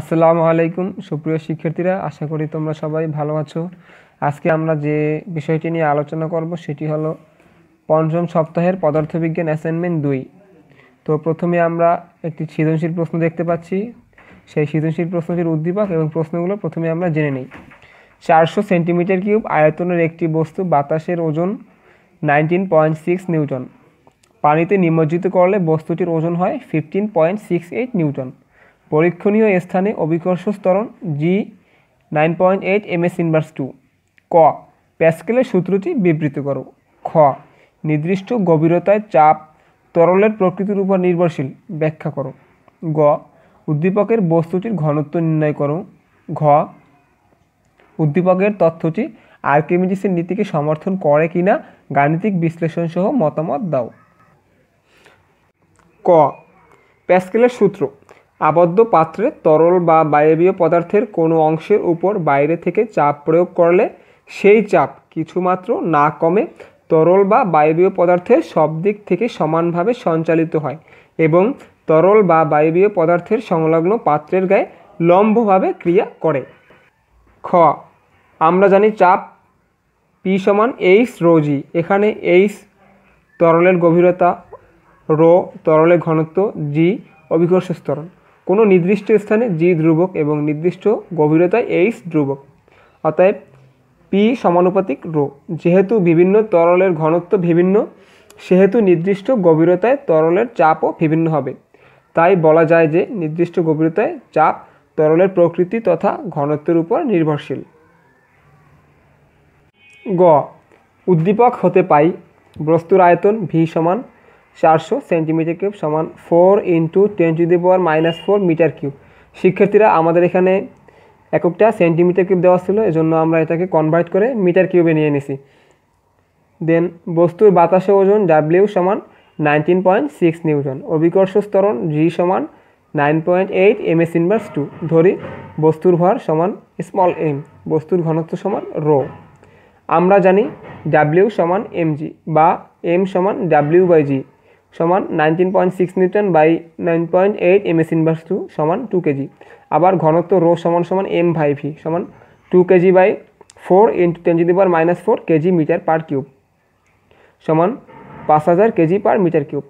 আসসালামু আলাইকুম সুপ্রিয় শিক্ষার্থীরা আশা করি তোমরা সবাই ভালো আছো আজকে আমরা যে বিষয়টি নিয়ে আলোচনা করব সেটি হলো পঞ্চম সপ্তাহের পদার্থবিজ্ঞান অ্যাসাইনমেন্ট দুই তো প্রথমে আমরা একটি সৃজনশীল প্রশ্ন দেখতে পাচ্ছি সেই সৃজনশীল প্রশ্নটির উদ্দীপক এবং প্রশ্নগুলো প্রথমে আমরা জেনে নিই চারশো সেন্টিমিটার কিউব আয়তনের একটি বস্তু বাতাসের ওজন নাইনটিন পয়েন্ট সিক্স নিউটন পানিতে নিমজ্জিত করলে বস্তুটির ওজন হয় fifteen point six eight newton পরীক্ষণীয় স্থানে অভিকর্ষ স্তরণ G nine point eight M S inverse two ক প্যাসকেলের সূত্রটি বিবৃত করো খ নির্দিষ্ট গভীরতায় চাপ তরলের প্রকৃতির উপর নির্ভরশীল ব্যাখ্যা করো গ উদ্দীপকের বস্তুটির ঘনত্ব নির্ণয় করো ঘ উদ্দীপকের তথ্যটি আর্কিমিডিসের নীতিকে সমর্থন করে কিনা গাণিতিক বিশ্লেষণসহ মতামত দাও ক প্যাসকেলের সূত্র আবদ্ধ পাত্রে তরল বা বায়বীয় পদার্থের কোনো অংশের উপর বাইরে থেকে চাপ প্রয়োগ করলে সেই চাপ কিছুমাত্র না কমে তরল বা বায়বীয় পদার্থের সব দিক থেকে সমানভাবে সঞ্চালিত হয় এবং তরল বা বায়বীয় পদার্থের সংলগ্ন পাত্রের গায়ে লম্বভাবে ক্রিয়া করে খ আমরা জানি চাপ পি সমান এইচ রোজি এখানে এইচ তরলের গভীরতা রো তরলের ঘনত্ব জি অভিঘর্ষ স্তরণ কোনো নির্দিষ্ট স্থানে জি ধ্রুবক এবং নির্দিষ্ট গভীরতায় এইচ ধ্রুবক অতএব পি সমানুপাতিক রো যেহেতু বিভিন্ন তরলের ঘনত্ব বিভিন্ন সেহেতু নির্দিষ্ট গভীরতায় তরলের চাপও বিভিন্ন হবে তাই বলা যায় যে নির্দিষ্ট গভীরতায় চাপ তরলের প্রকৃতি তথা ঘনত্বের উপর নির্ভরশীল গ উদ্দীপক হতে পাই বস্তুর আয়তন ভি সমান চারশো সেন্টিমিটার কিউব সমান four into ten two the power minus four metre cube শিক্ষার্থীরা আমাদের এখানে এককটা সেন্টিমিটার কিউব দেওয়া ছিল এজন্য আমরা এটাকে কনভার্ট করে মিটার কিউবে নিয়ে নিছি দেন বস্তুর বাতাসে ওজন ডাব্লিউ সমান নাইনটিন পয়েন্ট সিক্স নিউটন অভিকর্ষ স্তরণ জি সমান nine point eight M S inverse two ধরি বস্তুর ভর সমান স্মল এম বস্তুর ঘনত্ব সমান রো আমরা জানি ডাব্লিউ সমান এম জি বা এম সমান ডাব্লিউ বাই জি সমান nineteen point six newton by nine point eight M S inverse two সমান টু কেজি আবার ঘনত্ব রো সমান সমান এম ফাইভ ই সমান two K G by four into ten two per minus four K G metre per cube সমান পাঁচ হাজার kg per metre cube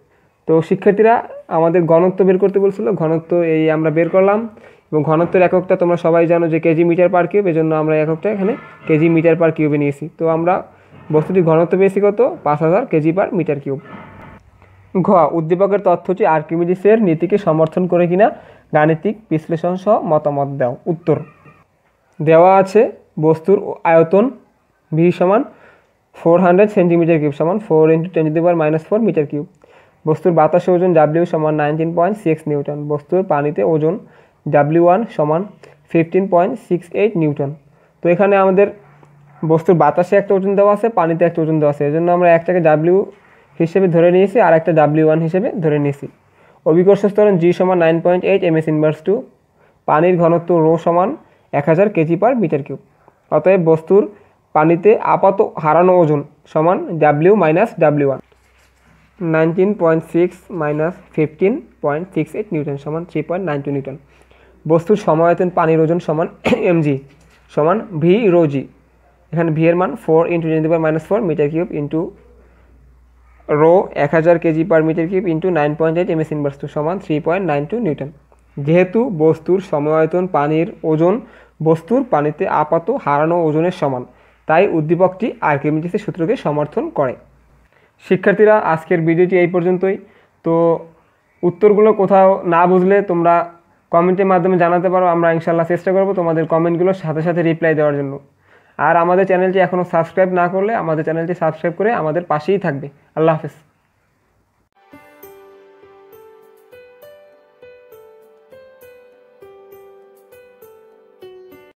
তো শিক্ষার্থীরা আমাদের ঘনত্ব বের করতে বলছিল ঘনত্ব এই আমরা বের করলাম এবং ঘনত্বের এককটা তোমরা সবাই জানো যে কেজি মিটার পার কিউব এজন্য আমরা এককটা এখানে কেজি মিটার পার কিউবে নিয়েছি তো আমরা বস্তুটি ঘনত্ব বেশি কত পাঁচ হাজার কেজি পার মিটার কিউব ঘ উদ্দীপকের তথ্যটি আর্কিমিডিসের নীতিকে সমর্থন করে কিনা গাণিতিক বিশ্লেষণ সহ মতামত দাও উত্তর দেওয়া আছে বস্তুর আয়তন ভি সমান ফোর হান্ড্রেড সেন্টিমিটার কিউব সমান four into ten two minus four metre cube বস্তুর বাতাসে ওজন ডাব্লিউ সমান নাইনটিন পয়েন্ট সিক্স নিউটন বস্তুর পানিতে ওজন ডাব্লিউ ওয়ান সমান fifteen point six eight newton তো এখানে আমাদের বস্তুর বাতাসে একটা ওজন দেওয়া আছে পানিতে একটা ওজন দেওয়া আছে এই জন্য আমরা একটাকে ডাব্লিউ হিসেবে ধরে নিয়েছি আর একটা ডাব্লিউ ওয়ান হিসেবে ধরে নিয়েছি অভিকর্ষ স্তরণ জি সমান nine point eight M S inverse two পানির ঘনত্ব রো সমান এক হাজার কেজি পার মিটার কিউব অতএব বস্তুর পানিতে আপাত হারানো ওজন সমান W minus W one nineteen point six minus fifteen point six eight newton সমান three point nine two newton বস্তুর সময়তন পানির ওজন সমান এমজি সমান ভি রো জি এখানে ভি এর মান four into ten power minus four metre cube into rho এক হাজার kg per metre cube into nine point eight M S inverse two সমান three point nine two newton যেহেতু বস্তুর সময়তন পানির ওজন বস্তুর পানিতে আপাত হারানো ওজনের সমান তাই উদ্দীপকটি আর্কিমিডিসের সূত্রকে সমর্থন করে শিক্ষার্থীরা আজকের ভিডিওটি এই পর্যন্তই তো উত্তরগুলো কোথাও না বুঝলে তোমরা কমেন্টের মাধ্যমে জানাতে পারো আমরা ইনশাল্লাহ চেষ্টা করব তোমাদের কমেন্টগুলোর সাথে সাথে রিপ্লাই দেওয়ার জন্য আর আমাদের চ্যানেলটি এখনও সাবস্ক্রাইব না করলে আমাদের চ্যানেলটি সাবস্ক্রাইব করে আমাদের পাশেই থাকবে আল্লাহ হাফেজ